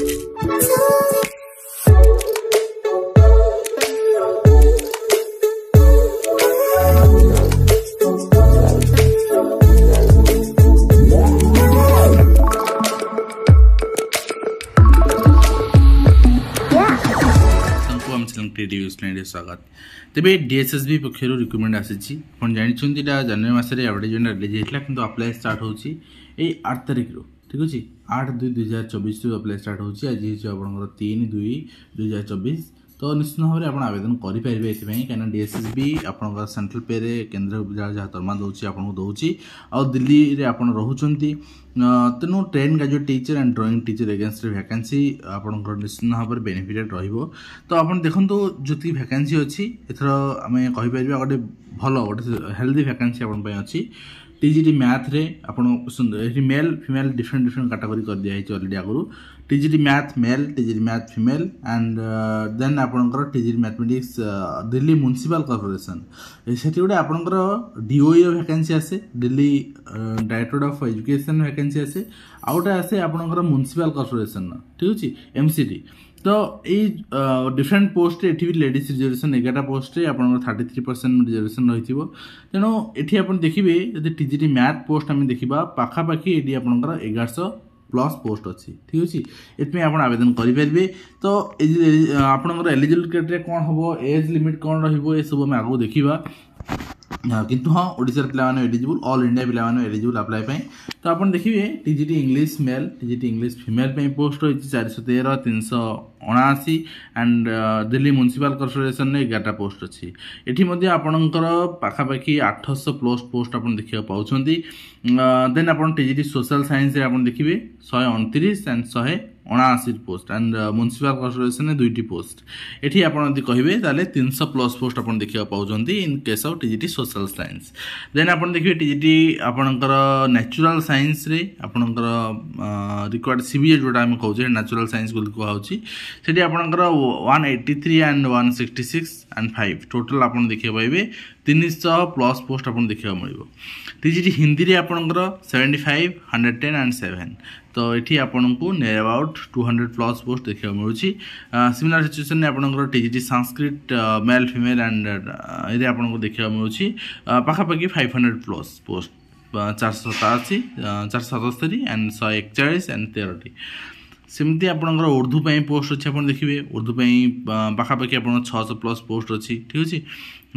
Creative স্টুডেন্টের স্বাগত তবে ডিএসএসবি পক্ষ রিক্রুটমেন্ট আসিছি আপনার জাঁচান এটা জানুয়ারি মাসে আডভার্টাইজমেন্ট রিলিজ হয়েছিল কিন্তু আপ্লাই স্টার্ট হচ্ছে এই আট তারিখর ଠିକ୍ ଅଛି ଆଠ ଦୁଇ ଦୁଇ ହଜାର ଚବିଶରୁ ଆପ୍ଲାଏ ଷ୍ଟାର୍ଟ ହେଉଛି ଆଜି ହେଉଛି ଆପଣଙ୍କର ତିନି ଦୁଇ ଦୁଇ ହଜାର ଚବିଶ ତ ନିଶ୍ଚିତ ଭାବରେ ଆପଣ ଆବେଦନ କରିପାରିବେ ଏଥିପାଇଁ କାହିଁକିନା ଡି ଏସ୍ ଡିଏସ୍ଏସ୍ ବି ଆପଣଙ୍କର ସେଣ୍ଟ୍ରାଲ୍ ପେରେ କେନ୍ଦ୍ର ବିଦ୍ୟାଳୟ ଯାହା ଦରମା ଦେଉଛି ଆପଣଙ୍କୁ ଦେଉଛି ଆଉ ଦିଲ୍ଲୀରେ ଆପଣ ରହୁଛନ୍ତି ତେଣୁ train graduate teacher and drawing teacher ଏଗେନ୍ଷ୍ଟରେ ଭ୍ୟାକାନ୍ସି ଆପଣଙ୍କର ନିଶ୍ଚିତ ଭାବରେ ବେନିଫିଟେଡ଼୍ ରହିବ ତ ଆପଣ ଦେଖନ୍ତୁ ଯେତିକି ଭ୍ୟାକାନ୍ସି ଅଛି ଏଥର ଆମେ କହିପାରିବା ଗୋଟେ ଭଲ ଗୋଟେ ହେଲ୍ଦି ଭ୍ୟାକାନ୍ସି ଆପଣଙ୍କ ପାଇଁ ଅଛି ଟିଜିଟି ମ୍ୟାଥ୍ରେ ଆପଣ ଏଠି male female different different category କରିଦିଆହେଇଛି ଅଲରେଡ଼ି ଆଗରୁ TGT math male TGT math female and then ଆପଣଙ୍କର TGT mathematics Delhi municipal corporation ସେଠି ଗୋଟେ ଆପଣଙ୍କର ଡିଓଇର ଭ୍ୟାକେନ୍ସି ଆସେ Delhi directorate of education vacancy ଆସେ ଆଉ ଗୋଟେ ଆସେ ଆପଣଙ୍କର ମ୍ୟୁନିସିପାଲ୍ କର୍ପୋରେସନ୍ର ଠିକ୍ ଅଛି ଏମ୍ ସି ଟି ତ ଏଇ ଡିଫରେଣ୍ଟ ପୋଷ୍ଟରେ ଏଠି ବି ଲେଡ଼ିଜ୍ ରିଜର୍ଭେସନ୍ ଏଗାରଟା ପୋଷ୍ଟରେ ଆପଣଙ୍କର ଥାର୍ଟି ଥ୍ରୀ ପରସେଣ୍ଟ ରିଜର୍ଭେସନ୍ ରହିଥିବ ତେଣୁ ଏଠି ଆପଣ ଦେଖିବେ ଯଦି T G T math post ଆମେ ଦେଖିବା ପାଖାପାଖି ଏଠି ଆପଣଙ୍କର ଏଗାରଶହ ପ୍ଲସ୍ ପୋଷ୍ଟ ଅଛି ଠିକ୍ ଅଛି ଏଥିପାଇଁ ଆପଣ ଆବେଦନ କରିପାରିବେ ତ ଆପଣଙ୍କର ଏଲିଜିବିଲ୍ କ୍ରାଇଟେରିଆ କ'ଣ ହେବ ଏଜ୍ ଲିମିଟ୍ କ'ଣ ରହିବ ଏସବୁ ଆମେ ଆଗକୁ ଦେଖିବା কিন্তু ହଁ ଓଡ଼ିଶାର ପିଲାମାନେ ଏଲିଜିବୁଲ୍ ଅଲ୍ ଇଣ୍ଡିଆ ପିଲାମାନେ ଏଲିଜିବୁଲ୍ ଆପ୍ଲାଏ ପାଇଁ ତ ଆପଣ ଦେଖିବେ T G T English male T G T English female ପାଇଁ ପୋଷ୍ଟ ରହିଛି ଚାରିଶହ ତେର ତିନିଶହ ଅଣାଅଶୀ ଆଣ୍ଡ ଦିଲ୍ଲୀ ମ୍ୟୁନିସିପାଲ କର୍ପୋରେସନରେ ଏଗାରଟା ପୋଷ୍ଟ ଅଛି ଏଠି ମଧ୍ୟ ଆପଣଙ୍କର ପାଖାପାଖି ଆଠଶହ ପ୍ଲସ୍ ପୋଷ୍ଟ ଆପଣ ଦେଖିବାକୁ ପାଉଛନ୍ତି ଦେନ୍ ଆପଣ ଟି ଜି ଟି ସୋସିଆଲ ସାଇନ୍ସରେ ଆପଣ ଦେଖିବେ ଶହେ ଅଣତିରିଶ ଆଣ୍ଡ ଶହେ অনার্সির পোস্ট আন্ড ମ୍ୟୁନିସିପାଲ କର୍ପୋରେସନରେ ଦୁଇଟି ପୋଷ୍ଟ ଏଠି ଆପଣ ଯଦି କହିବେ ତାହେଲେ ତିନିଶହ ପ୍ଲସ୍ ପୋଷ୍ଟ ଆପଣ ଦେଖିବାକୁ ପାଉଛନ୍ତି in case of TGT social science then ଆପଣ ଦେଖିବେ ଟିଜିଟି ଆପଣଙ୍କର ନ୍ୟାଚୁରାଲ ସାଇନ୍ସରେ ଆପଣଙ୍କର ରିକ୍ୱାର୍ଡ଼ ସି ବି ଏ ଯେଉଁଟା ଆମେ କହୁଛେ ନ୍ୟାଚୁରାଲ ସାଇନ୍ସ ବୋଲି କୁହାହେଉଛି ସେଠି ଆପଣଙ୍କର one eighty three and one sixty six and five total ଆପଣ ଦେଖିବାକୁ ପାଇବେ ତିନିଶହ ପ୍ଲସ୍ ପୋଷ୍ଟ ଆପଣଙ୍କୁ ଦେଖିବାକୁ ମିଳିବ ଟିଜିଟି ହିନ୍ଦୀରେ ଆପଣଙ୍କର seventy five hundred ten and seven ତ ଏଠି ଆପଣଙ୍କୁ near about two hundred plus post ଦେଖିବାକୁ ମିଳୁଛି ସିମିଲାର ସିଚୁଏସନ୍ରେ ଆପଣଙ୍କର TGT Sanskrit male female and ଏରେ ଆପଣଙ୍କୁ ଦେଖିବାକୁ ମିଳୁଛି ପାଖାପାଖି ଫାଇଭ୍ ହଣ୍ଡ୍ରେଡ଼ ପ୍ଲସ୍ ପୋଷ୍ଟ ଚାରିଶହ ସତାଅଶୀ ଚାରିଶହ ସତସ୍ତରୀ ଆଣ୍ଡ ଶହେ ଏକଚାଳିଶ ଆଣ୍ଡ ତେରଟି ସେମିତି ଆପଣଙ୍କର ଉର୍ଦ୍ଦୁ ପାଇଁ ପୋଷ୍ଟ ଅଛି ଆପଣ ଦେଖିବେ ଉର୍ଦ୍ଦୁ ପାଇଁ ପାଖାପାଖି ଆପଣଙ୍କର ଛଅଶହ ପ୍ଲସ୍ ପୋଷ୍ଟ ଅଛି ଠିକ୍ ଅଛି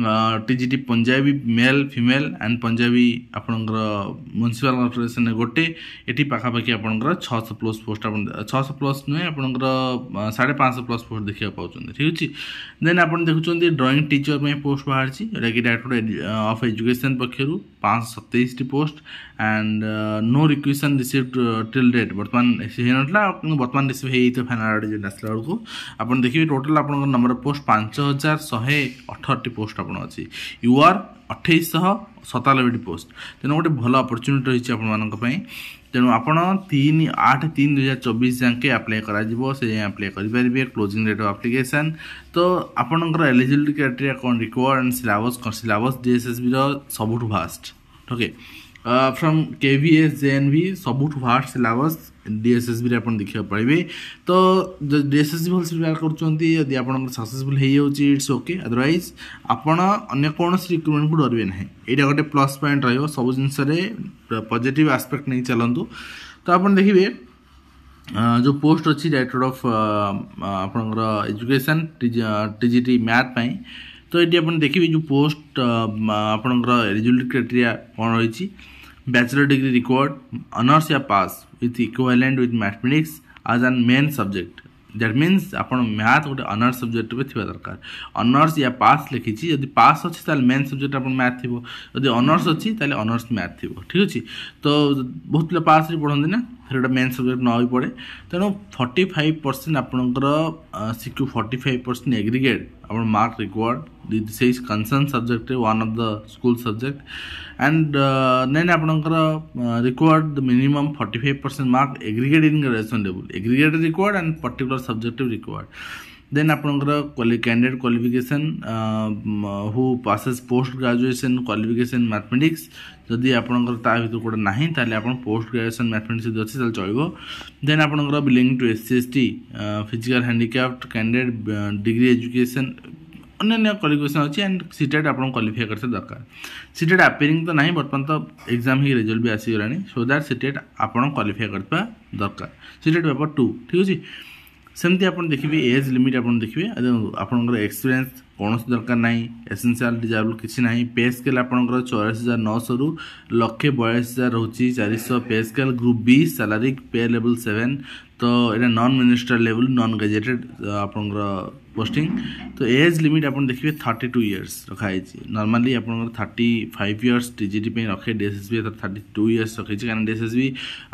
TGT Punjabi male female and Punjabi ଆପଣଙ୍କର ମ୍ୟୁନିସିପାଲ କର୍ପୋରେସନରେ ଗୋଟେ ଏଠି ପାଖାପାଖି ଆପଣଙ୍କର ଛଅଶହ ପ୍ଲସ୍ ପୋଷ୍ଟ ଆପଣ ଛଅଶହ ପ୍ଲସ୍ ନୁହେଁ ଆପଣଙ୍କର ସାଢ଼େ ପାଞ୍ଚଶହ ପ୍ଲସ୍ ପୋଷ୍ଟ ଦେଖିବାକୁ ପାଉଛନ୍ତି ଠିକ୍ ଅଛି ଦେନ୍ ଆପଣ ଦେଖୁଛନ୍ତି ଡ୍ରଇଂ ଟିଚର ପାଇଁ ପୋଷ୍ଟ ବାହାରିଛି ଯେଉଁଟାକି ଡାଇରେକ୍ଟୋରେଟ୍ ଅଫ୍ ଏଜୁକେସନ୍ ପକ୍ଷରୁ ପାଞ୍ଚଶହ ସତେଇଶଟି post and no requisition received till date ବର୍ତ୍ତମାନ ହେଇନଥିଲା କିନ୍ତୁ ବର୍ତ୍ତମାନ ରିସିଭ୍ ହେଇଯାଇଥିବ ଫାଇନାଲ୍ ଯେଉଁଟା ଆସିଲା ବେଳକୁ ଆପଣ ଦେଖିବେ ଟୋଟାଲ୍ ଆପଣଙ୍କର ନମ୍ବର ପୋଷ୍ଟ ପାଞ୍ଚ ହଜାର ଶହେ ଅଠରଟି ପୋଷ୍ଟ ଆପଣ ଅଛି ୟୁ ଆର୍ ଅଠେଇଶ ଶହ ସତାନବେଟି ପୋଷ୍ଟ ତେଣୁ ଗୋଟେ ଭଲ ଅପରଚ୍ୟୁନିଟି ରହିଛି ଆପଣମାନଙ୍କ ପାଇଁ ତେଣୁ ଆପଣ ତିନି ଆଠ ତିନି ଦୁଇ ହଜାର ଚବିଶ ଯାଙ୍କେ ଆପ୍ଲାଏ କରାଯିବ ସେ ଯାଏଁ ଆପ୍ଲାଏ କରିପାରିବେ କ୍ଲୋଜିଂ ଡେଟ୍ ଅଫ୍ ଆପ୍ଲିକେସନ୍ ତ ଆପଣଙ୍କର ଏଲିଜିବିଲିଟି କ୍ରାଇଟେରିଆ କ'ଣ ରିକ୍ୱାର୍ଡ଼ ଆଣ୍ଡ ସିଲାବସ୍ କ'ଣ ସିଲାବସ୍ ଡିଏସ୍ଏସ୍ବିର ସବୁଠୁ ଫାଷ୍ଟ ଓକେ फ्रम के भि एस जे एन भी सबुठ भार्ड सिलेबस डीएसएसबी आप देखा पड़े तो डीएसएससी भल से बार करी आप सक्सेसफुल इट्स ओके अदरवैज आप कौन सी रिक्रुटमेंट को डरबे ना ये गोटे प्लस पॉइंट रोज सब जिन पजिट आसपेक्ट नहीं चलतु तो आप देखिए जो पोस्ट अच्छी डायरेक्टर अफ आप एजुकेशन टी टी मैथपाई तो ये आप देखिए जो पोस्ट आपण एलिजिबिलिटी क्राइटेरिया कौन रही bachelor degree required honors या pass with equivalent with mathematics as an main subject that means আপনার ম্যাথ গোটে অনার্স সবজেক্টরে থাকা দরকার অনার্স ইয়া পাস লিখিছি যদি পাস অছি তাহলে মেন সবজেক্ট আপনার ম্যাথ থিব যদি অনার্স অছি তাহলে অনার্স ম্যাথ থিব ঠিক আছে তো বহুত পিলা পাসরে পড়তে না ସେଟା ମେନ୍ ସବଜେକ୍ଟ ନ ହୋଇ ପଡ଼େ ତେଣୁ ଫର୍ଟି ଫାଇଭ୍ ପରସେଣ୍ଟ ଆପଣଙ୍କର C Q forty five percent aggregate ଆପଣ ମାର୍କ ରିକ୍ୱାର୍ଡ଼ ସେଇ concern subject one of the school subject and then ଆପଣଙ୍କର required the minimum forty five percent mark aggregate in ration table aggregate required and particular subject required then ଆପଣଙ୍କର candidate qualification who possess post graduation qualification mathematics ଯଦି ଆପଣଙ୍କର ତା ଭିତରୁ ଗୋଟେ ନାହିଁ ତାହେଲେ ଆପଣ ପୋଷ୍ଟ ଗ୍ରାଜୁଏସନ୍ ମ୍ୟାଥମେଟିକ୍ସ ଯଦି ଅଛି ତାହେଲେ ଚଳିବ ଦେନ୍ ଆପଣଙ୍କର belong to S C S T physical handicraft candidate degree education ଅନ୍ୟାନ୍ୟ କ୍ୱାଲିଫିକେସନ୍ ଅଛି ଆଣ୍ଡ ସିଟେଟ୍ ଆପଣ କ୍ୱାଲିଫାଏ କରିଥିବା ଦରକାର ସିଟେଟ୍ ଆପିୟରିଂ ତ ନାହିଁ ବର୍ତ୍ତମାନ ତ ଏକ୍ଜାମ୍ ହେଇକି ରେଜଲ୍ଟ ବି ଆସିଗଲାଣି ସୋ ଦ୍ୟାଟ୍ ସିଟେଟ୍ ଆପଣ କ୍ୱାଲିଫାଏ କରିଥିବା ଦରକାର ସିଟେଟ୍ ପେପର୍ ଟୁ ଠିକ୍ ଅଛି ସେମିତି ଆପଣ ଦେଖିବେ ଏଜ୍ ଲିମିଟ୍ ଆପଣ ଦେଖିବେ ଆପଣଙ୍କର ଏକ୍ସପିରିଏନ୍ସ କୌଣସି ଦରକାର ନାହିଁ ଏସେନ୍ସିଆଲ୍ ଡିଜାଏବୁଲ୍ କିଛି ନାହିଁ ପେ ସ୍କେଲ୍ ଆପଣଙ୍କର ଚଉରାଶୀ ହଜାର ନଅଶହରୁ ଲକ୍ଷେ ବୟାଳିଶ ହଜାର ରହୁଛି ଚାରିଶହ pay scale group B salary pay ଲେବୁଲ୍ ସେଭେନ୍ ତ ଏଇଟା ନନ୍ ମିନିଷ୍ଟର ଲେବୁଲ୍ ନନ୍ ଗେଜେଟେଡ଼ ଆପଣଙ୍କର ପୋଷ୍ଟିଂ ତ ଏଜ୍ ଲିମିଟ୍ ଆପଣ ଦେଖିବେ ଥାର୍ଟି ଟୁ ଇୟର୍ସ ରଖାହେଇଛି ନର୍ମାଲି ଆପଣଙ୍କର thirty five years T G T ପାଇଁ ରଖେ D S S B thirty two years ରଖେଇଛି କାରଣ ଡି ଏସ୍ ଏସ୍ ବି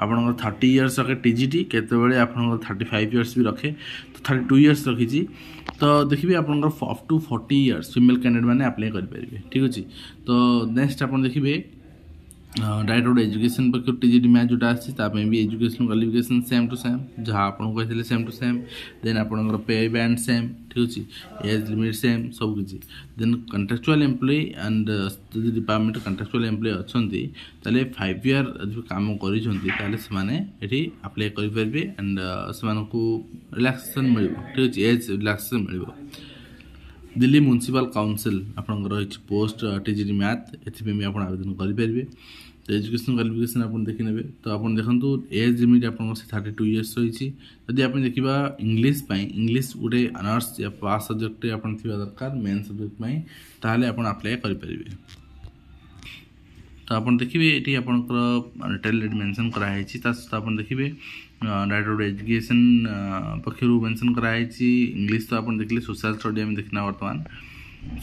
ଆପଣଙ୍କର ଥାର୍ଟି ଇୟର୍ସ ରଖେ ଟି ଜି ଟି କେତେବେଳେ ଆପଣଙ୍କର ଥାର୍ଟି ଫାଇଭ୍ ଇୟର୍ସ ବି ରଖେ ତ ଥାର୍ଟି ଟୁ ଇୟର୍ସ ରଖିଛି ତ ଦେଖିବେ ଆପଣଙ୍କର up to forty years female candidate ମାନେ ଆପ୍ଲାଏ କରିପାରିବେ ଠିକ୍ ଅଛି ତ ନେକ୍ସଟ ଆପଣ ଦେଖିବେ डाइट रोड एजुकेशन पर डी मैच जोटा आई भी education qualification same to same जहाँ आपको कही सेम टू सेम देन आपर पे बैंड सेम ठीक अच्छे एज लिमिट सेम सब किसी देन कंट्राक्चुआल एम्प्लयी एंड जदि डिपार्टमेंट कंट्राक्चुआल एम्प्लयी अच्छा तेल फाइव इयर जो कम करने करेंगे एंड से रिलाक्सेसन मिल ठीक अच्छे एज रिलाक्सेसन मिल দিল্লী ମ୍ୟୁନିସିପାଲ କାଉନସିଲ୍ ଆପଣଙ୍କର ରହିଛି ପୋଷ୍ଟ ଟିଜିଡ଼ି ମ୍ୟାଥ୍ ଏଥିପାଇଁ ବି ଆପଣ ଆବେଦନ କରିପାରିବେ ତ ଏଜୁକେସନ୍ କ୍ୱାଲିଫିକେସନ୍ ଆପଣ ଦେଖିନେବେ ତ ଆପଣ ଦେଖନ୍ତୁ ଏଜ୍ ଲିମିଟ୍ ଆପଣଙ୍କର ସେ ଥାର୍ଟି ଟୁ ଇୟର୍ସ ରହିଛି ଯଦି ଆପଣ ଦେଖିବା ଇଂଲିଶ ପାଇଁ ଇଂଲିଶ ଗୋଟେ ଅନର୍ସ ପାସ୍ ସବଜେକ୍ଟରେ ଆପଣ ଥିବା ଦରକାର ମେନ୍ ସବଜେକ୍ଟ ପାଇଁ ତାହେଲେ ଆପଣ ଆପ୍ଲାଏ କରିପାରିବେ ତ ଆପଣ ଦେଖିବେ ଏଠି ଆପଣଙ୍କର ଡିଟେଲ୍ରେ ମେନସନ୍ କରାହେଇଛି ତା ସହିତ ଆପଣ ଦେଖିବେ डायरेक्ट एजुकेशन पक्षर मेनसन कराई इंग्लीश तो आप देखिए सोशल स्टडी आम देखना बर्तमान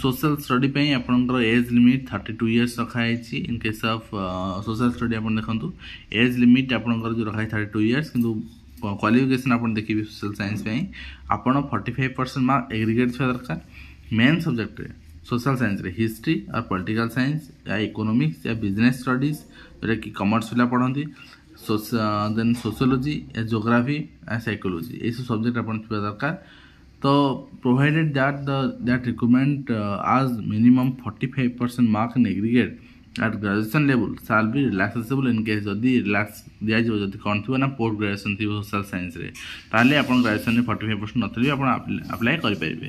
সোশিয়াল স্টডি পাই আপনার age limit thirty two years রখা হয়েছে in case of social study আপনার দেখুন এজ লিমিট আপনার যে রখা হয় থার্টি টু ইয়র্স কিন্তু କ୍ୱାଲିଫିକେସନ୍ ଆପଣ ଦେଖିବେ ସୋସିଆଲ୍ ସାଇନ୍ସ ପାଇଁ ଆପଣ forty five percent mark aggregate ଥିବା ଦରକାର ମେନ୍ ସବଜେକ୍ଟରେ ସୋସିଆଲ୍ ସାଇନ୍ସରେ ହିଷ୍ଟ୍ରି ଆଉ ପଲିଟିକାଲ୍ ସାଇନ୍ସ ୟା ଇକୋନୋମିକ୍ସ ୟା ବିଜନେସ୍ ଷ୍ଟଡିଜ୍ ଯେଉଁଟାକି କମର୍ସ ପିଲା ପଢ଼ନ୍ତି then sociology geography and psychology এইসব সবজেক্ট আপনার থাকা দরকার তো provided that the that requirement as minimum forty five percent mark in aggregate at graduation level shall be relaxable in case ଯଦି ରିଲାକ୍ସ ଦିଆଯିବ ଯଦି କ'ଣ ଥିବ ନା ପୋଷ୍ଟ ଗ୍ରାଜୁଏସନ୍ ଥିବ ସୋସିଆଲ୍ ସାଇନ୍ସରେ ତାହେଲେ ଆପଣ ଗ୍ରାଜୁଏସନ୍ରେ ଫର୍ଟି ଫାଇଭ୍ ପରସେଣ୍ଟ ନଥିଲେ ଆପଣ ଆପ୍ଲାଏ କରିପାରିବେ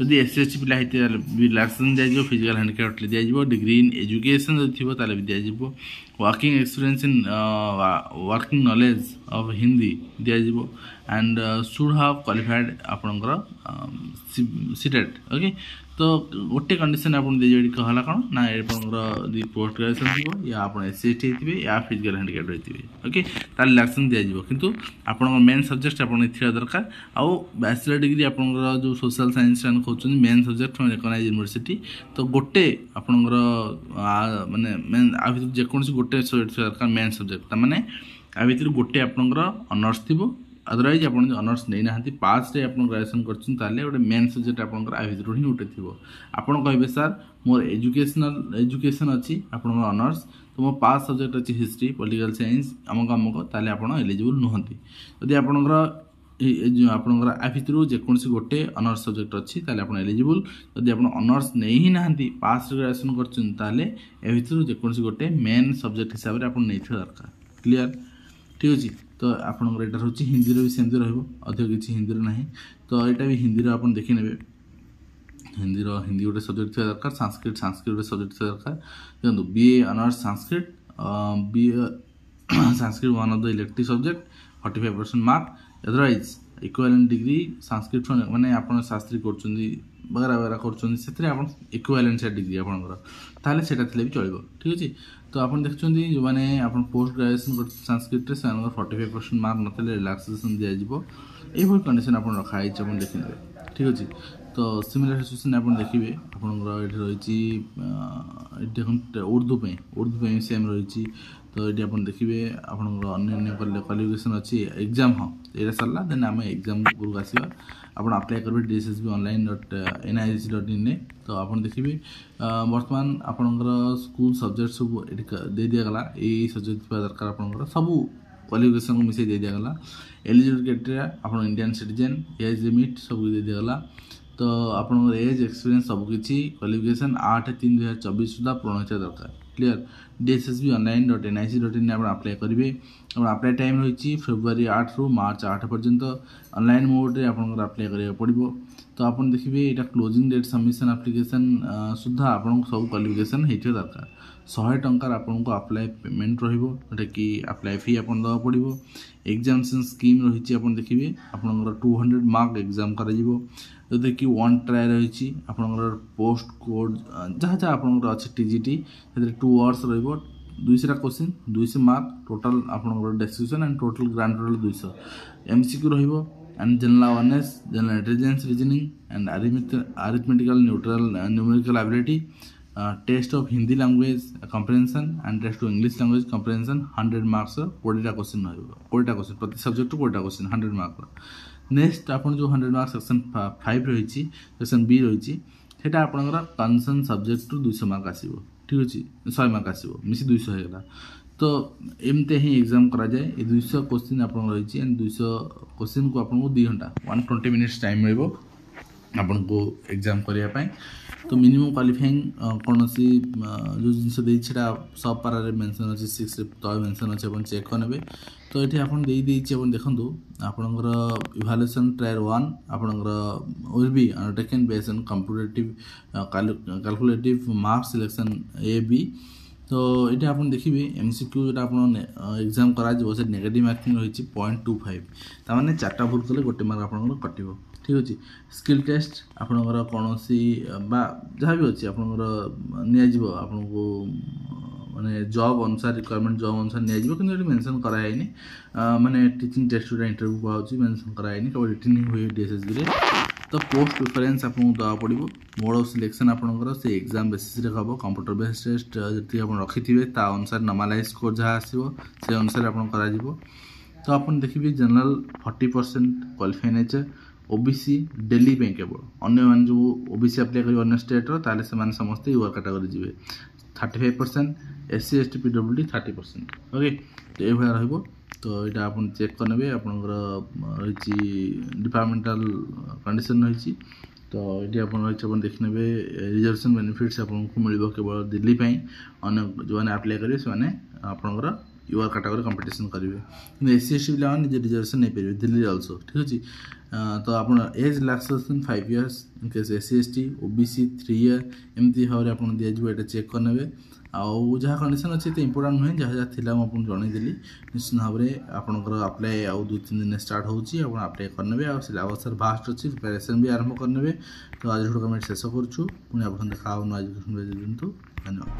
ଯଦି ଏସ୍ ସି ଏସ୍ ଟି ପିଲା ହେଇଥିବେ ରିଲାକ୍ସେସନ୍ ଦିଆଯିବ ଫିଜିକାଲ୍ ହ୍ୟାଣ୍ଡିକ୍ରାଫ୍ଟରେ ଦିଆଯିବ ଡିଗ୍ରୀ ଇନ୍ ଏଜୁକେସନ୍ ଯଦି ଥିବ ତାହେଲେ ବି ଦିଆଯିବ working experience in working working knowledge Hindi Hindi दिया and uh, should have qualified आपणकर सीटेट ओके तो गोटे कंडीशन आप कहला कौन ना आपंकर दी पोस्ट ग्राजुएसन थी या आप एस सी एस थे या फिजिकाल हांडिकाप्ड होते ओके तार रिलाक्सेसन दिज्व कि आपण मेन सब्जेक्ट आप दरकार आउ बैचलर डिग्री आपंकर जो सोशल सैंस एंड कौन main subject from recognised university तो गोटे आपंकर मैंने जेकोसी गोटे गोटे सब्जेक्ट दरकार मेन सब्जेक्ट ताने आ भितर गोटे आपंकर अनर्स थी अदरवैज आप अनर्स नहीं ना पास्टे आप ग्राजुएसन करें गोटे मेन सब्जेक्ट आप भितर हिं गोटे थी आपड़ कहे सार मोर एजुकेशनल एजुकेशन अच्छी आप अनर्स तो मो पास सब्जेक्ट अच्छी हिस्ट्री पॉलिटिकल सैंस अमक अमक तेल आप एलिजिबल नुहति जदि आप ଆପଣଙ୍କର ଆ ଭିତରୁ ଯେକୌଣସି ଗୋଟେ ଅନର୍ସ ସବଜେକ୍ଟ ଅଛି ତାହେଲେ ଆପଣ ଏଲିଜିବୁଲ୍ ଯଦି ଆପଣ ଅନର୍ସ ନେଇ ହିଁ ନାହାନ୍ତି ପାସ୍ ଗ୍ରାଜୁଏସନ୍ କରିଛନ୍ତି ତାହେଲେ ଏ ଭିତରୁ ଯେକୌଣସି ଗୋଟେ ମେନ୍ ସବଜେକ୍ଟ ହିସାବରେ ଆପଣ ନେଇଥିବା ଦରକାର କ୍ଲିଅର୍ ଠିକ୍ ଅଛି ତ ଆପଣଙ୍କର ଏଇଟା ରହୁଛି ହିନ୍ଦୀରେ ବି ସେମିତି ରହିବ ଅଧିକ କିଛି ହିନ୍ଦୀରେ ନାହିଁ ତ ଏଇଟା ବି ହିନ୍ଦୀର ଆପଣ ଦେଖିନେବେ ହିନ୍ଦୀର ହିନ୍ଦୀ ଗୋଟେ ସବଜେକ୍ଟ ଥିବା ଦରକାର ସାଂସ୍କ୍ରିଟ ସାଂସ୍କ୍ରିଟ ଗୋଟେ ସବଜେକ୍ଟ ଥିବା ଦରକାର ଦେଖନ୍ତୁ B A honours Sanskrit B A Sanskrit one of the electric subject forty five percent mark otherwise equivalent degree ସାଂସ୍କ୍ରିପ୍ସନ ମାନେ ଆପଣ ଶାସ୍ତ୍ରୀ କରୁଛନ୍ତି ବଗେରା ବଗେରା କରୁଛନ୍ତି ସେଥିରେ ଆପଣ ଇକ୍ୱାଲେଣ୍ଟ ସେଟା ଡିଗ୍ରୀ ଆପଣଙ୍କର ତାହେଲେ ସେଟା ଥିଲେ ବି ଚଳିବ ଠିକ୍ ଅଛି ତ ଆପଣ ଦେଖୁଛନ୍ତି ଯେଉଁମାନେ ଆପଣ ପୋଷ୍ଟ ଗ୍ରାଜୁଏସନ୍ କରୁଛନ୍ତି ସାଂସ୍କ୍ରିପ୍ଟରେ ସେମାନଙ୍କର ଫର୍ଟି ଫାଇଭ୍ ପରସେଣ୍ଟ ମାର୍କ ନଥିଲେ ରିଲାକ୍ସେସନ୍ ଦିଆଯିବ ଏଇଭଳି କଣ୍ଡିସନ୍ ଆପଣ ରଖାହେଇଛି ଆପଣ ଦେଖିନେବେ ଠିକ୍ ଅଛି ତ ସିମିଲାର ସିଚୁଏସନ୍ ଆପଣ ଦେଖିବେ ଆପଣଙ୍କର ଏଠି ରହିଛି देखते उर्दूपी उर्दूपी सेम रही तो ये आप देखिए आपंकर क्वाफिकेसन अच्छी एक्जाम हाँ यहाँ सरला देन आम एग्जाम उपरक आसवा आप आप्लाय करेंगे D S S B online dot N I C dot in तो आप देखिए बर्तमान आपंकर स्कूल सब्जेक्ट सब दे दिगला ये सब्जेक्ट दरकार आपंकर सबू क्वाफिकेसन को मिसई दे दिगला एलिजिबिलिटी क्राइटेरिया आप इंडियान सिटेन एज लिमिट सब दे दिगला ତ ଆପଣଙ୍କର ଏଜ୍ ଏକ୍ସପିରିଏନ୍ସ ସବୁକିଛି କ୍ୱାଲିଫିକେସନ୍ ଆଠ ତିନି ଦୁଇ ହଜାର ଚବିଶ ସୁଦ୍ଧା ପୂରଣ ହୋଇଥିବା ଦରକାର clear DSSB online dot N I C dot in ଆପଣ ଆପ୍ଲାଏ କରିବେ ଆପଣ ଆପ୍ଲାଏ ଟାଇମ୍ ରହିଛି ଫେବୃଆରୀ ଆଠରୁ ମାର୍ଚ୍ଚ ଆଠ ପର୍ଯ୍ୟନ୍ତ ଅନଲାଇନ୍ ମୋଡ଼୍ରେ ଆପଣଙ୍କର ଆପ୍ଲାଏ କରିବାକୁ ପଡ଼ିବ ତ ଆପଣ ଦେଖିବେ ଏଇଟା କ୍ଲୋଜିଂ ଡେଟ୍ ସବମିସନ୍ ଆପ୍ଲିକେସନ୍ ସୁଦ୍ଧା ଆପଣଙ୍କୁ ସବୁ କ୍ୱାଲିଫିକେସନ୍ ହେଇଥିବା ଦରକାର ଶହେ ଟଙ୍କାର ଆପଣଙ୍କୁ ଆପ୍ଲାଏ ପେମେଣ୍ଟ ରହିବ ଯେଉଁଟାକି ଆପ୍ଲାଏ ଫି ଆପଣ ଦେବାକୁ ପଡ଼ିବ ଏକ୍ଜାମିନେସନ୍ ସ୍କିମ୍ ରହିଛି ଆପଣ ଦେଖିବେ ଆପଣଙ୍କର ଟୁ ହଣ୍ଡ୍ରେଡ଼ ମାର୍କ ଏକ୍ଜାମ୍ କରାଯିବ ଯେଉଁଥିରେକି ୱାନ୍ ଟ୍ରାଏ ରହିଛି ଆପଣଙ୍କର ପୋଷ୍ଟ କୋଡ଼ ଯାହା ଯାହା ଆପଣଙ୍କର ଅଛି ଟି ଜି ଟି ସେଥିରେ ଟୁ ଆୱାର୍ସ ରହିବ ଦୁଇଶହଟା କୋଶ୍ଚିନ୍ ଦୁଇଶହ ମାର୍କ ଟୋଟାଲ୍ ଆପଣଙ୍କର description and total grand total ଦୁଇଶହ ଏମ୍ ସି କ୍ୟୁ ରହିବ and general awareness, general intelligence reasoning, and arithmetical, neutral, uh, numerical ability. Uh, test of Hindi language comprehension and test to English language comprehension 100 marks कोड़ीटा question कोड़ीटा question प्रति subject कोड़ीटा question 100 mark next आपन जो 100 mark section 5 रही section B रही সেটা আপনার কনসর্ন সবজেক্ট দুইশ মার্ক আসব ঠিক আছে শহে মার্ক আসব মিশি দুইশ হয়ে গেল তো ଏମିତି ହିଁ ଏକ୍ଜାମ୍ କରାଯାଏ ଏ ଦୁଇଶହ କୋଶ୍ଚିନ୍ ଆପଣଙ୍କର ରହିଛି ଆଣ୍ଡ ଦୁଇଶହ କୋଶ୍ଚିନ୍କୁ ଆପଣଙ୍କୁ ଦୁଇ ଘଣ୍ଟା ୱାନ୍ ଟ୍ୱେଣ୍ଟି ମିନିଟ୍ସ ଟାଇମ୍ ମିଳିବ ଆପଣଙ୍କୁ ଏକ୍ଜାମ୍ କରିବା ପାଇଁ ତ ମିନିମମ୍ କ୍ୱାଲିଫାଇଂ କୌଣସି ଯେଉଁ ଜିନିଷ ଦେଇଛି ସେଇଟା ସବ୍ ପାରାରେ ମେନ୍ସନ୍ ଅଛି ସିକ୍ସରେ ତଳେ ମେନ୍ସନ୍ ଅଛି ଆପଣ ଚେକ୍ କରିନେବେ ତ ଏଠି ଆପଣ ଦେଇଦେଇଛି ଆପଣ ଦେଖନ୍ତୁ ଆପଣଙ୍କର ଇଭାଲୁଏସନ୍ ଟ୍ରାୟର୍ ୱାନ୍ ଆପଣଙ୍କର will be taken base on competitive calculative mark selection A B তো এটা আপনার দেখবে এমসিকিউ যেটা আপনার এক্সাম করা যাব সে নেগেটিভ মার্কিং রয়েছে পয়েন্ট টু ফাইভ তার মানে চারটা ভুল কলে গোটে মার্ক আপনার কটিব ঠিক আছে স্কিল টেস্ট আপনার কৌশি বা যা বি অছি আপনার নিয়াযিব আপনার মানে জব অনুসার রিকোয়ারমেন্ট জব অনুসার নিয়াযিব কিন্তু এটি মেনশন করা হয়নি মানে টিচিং টেস্ট যেটা ইন্টারভিউ কুয়া হচ্ছে মেনশন করা হয়নি কেবল রিটিনিং হুয়ে ডিএসএসবি ତ ପୋଷ୍ଟ ପ୍ରିଫରେନ୍ସ ଆପଣଙ୍କୁ ଦେବାକୁ ପଡ଼ିବ ମୋଡ଼ ଅଫ୍ ସିଲେକ୍ସନ୍ ଆପଣଙ୍କର ସେ ଏକ୍ଜାମ୍ ବେସିସ୍ରେ ହେବ କମ୍ପ୍ୟୁଟର ବେସ୍ ଟେଷ୍ଟ ଯେତିକି ଆପଣ ରଖିଥିବେ ତା ଅନୁସାରେ ନର୍ମାଲାଇଜ୍ ସ୍କୋର ଯାହା ଆସିବ ସେ ଅନୁସାରେ ଆପଣ କରାଯିବ ତ ଆପଣ ଦେଖିବେ general forty percent qualify nature OBC Delhi ପାଇଁ କେବଳ ଅନ୍ୟମାନେ ଯେଉଁ ଓବିସି ଆପ୍ଲାଏ କରିବେ ଅନ୍ୟ ଷ୍ଟେଟ୍ର ତାହେଲେ ସେମାନେ ସମସ୍ତେ ୟୁଆର୍ କାଟାଗୋରୀ ଯିବେ thirty five percent S C S T P W D thirty percent okay ତ ଏଇଭଳିଆ ରହିବ ତ ଏଇଟା ଆପଣ ଚେକ୍ କରିନେବେ ଆପଣଙ୍କର ରହିଛି ଡିପାର୍ଟମେଣ୍ଟାଲ କଣ୍ଡିସନ୍ ରହିଛି ତ ଏଠି ଆପଣ ରହିଛି ଆପଣ ଦେଖିନେବେ ରିଜର୍ଭେସନ୍ ବେନିଫିଟ୍ସ ଆପଣଙ୍କୁ ମିଳିବ କେବଳ ଦିଲ୍ଲୀ ପାଇଁ ଅନ୍ୟ ଯେଉଁମାନେ ଆପ୍ଲାଏ କରିବେ ସେମାନେ ଆପଣଙ୍କର ୟୁଆର୍ କାଟାଗୋରୀ କମ୍ପିଟିସନ୍ କରିବେ କିନ୍ତୁ ଏସ୍ ସି ଏସ୍ ଟି ପିଲାମାନେ ନିଜେ ରିଜର୍ଭେସନ୍ ନେଇପାରିବେ ଦିଲ୍ଲୀରେ ଅଲସୋ ଠିକ୍ ଅଛି তো আপনার age relaxation five years in case S C S T O B C three year ଏମିତି ଭାବରେ ଆପଣ ଦିଆଯିବ ଏଇଟା ଚେକ୍ କରିନେବେ ଆଉ ଯାହା କଣ୍ଡିସନ୍ ଅଛି ଏତେ ଇମ୍ପୋର୍ଟାଣ୍ଟ ନୁହେଁ ଯାହା ଯାହା ଥିଲା ମୁଁ ଆପଣଙ୍କୁ ଜଣାଇଦେଲି ନିଶ୍ଚିତ ଭାବରେ ଆପଣଙ୍କର ଆପ୍ଲାଏ ଆଉ ଦୁଇ ତିନି ଦିନ ଷ୍ଟାର୍ଟ ହେଉଛି ଆପଣ ଆପ୍ଲାଏ କରିନେବେ ଆଉ ସିଲାବସ୍ ସାର୍ ଭାଷ୍ଟ ଅଛି ପ୍ରିପାରେସନ୍ ବି ଆରମ୍ଭ କରିନେବେ ତ ଆଜି ଗୋଟେ ଆମେ ଶେଷ କରୁଛୁ ପୁଣି ଆପଣ ଦେଖା ହେବ ନୂଆ ଏଜୁକେସନ୍ ଦିଅନ୍ତୁ ଧନ୍ୟବାଦ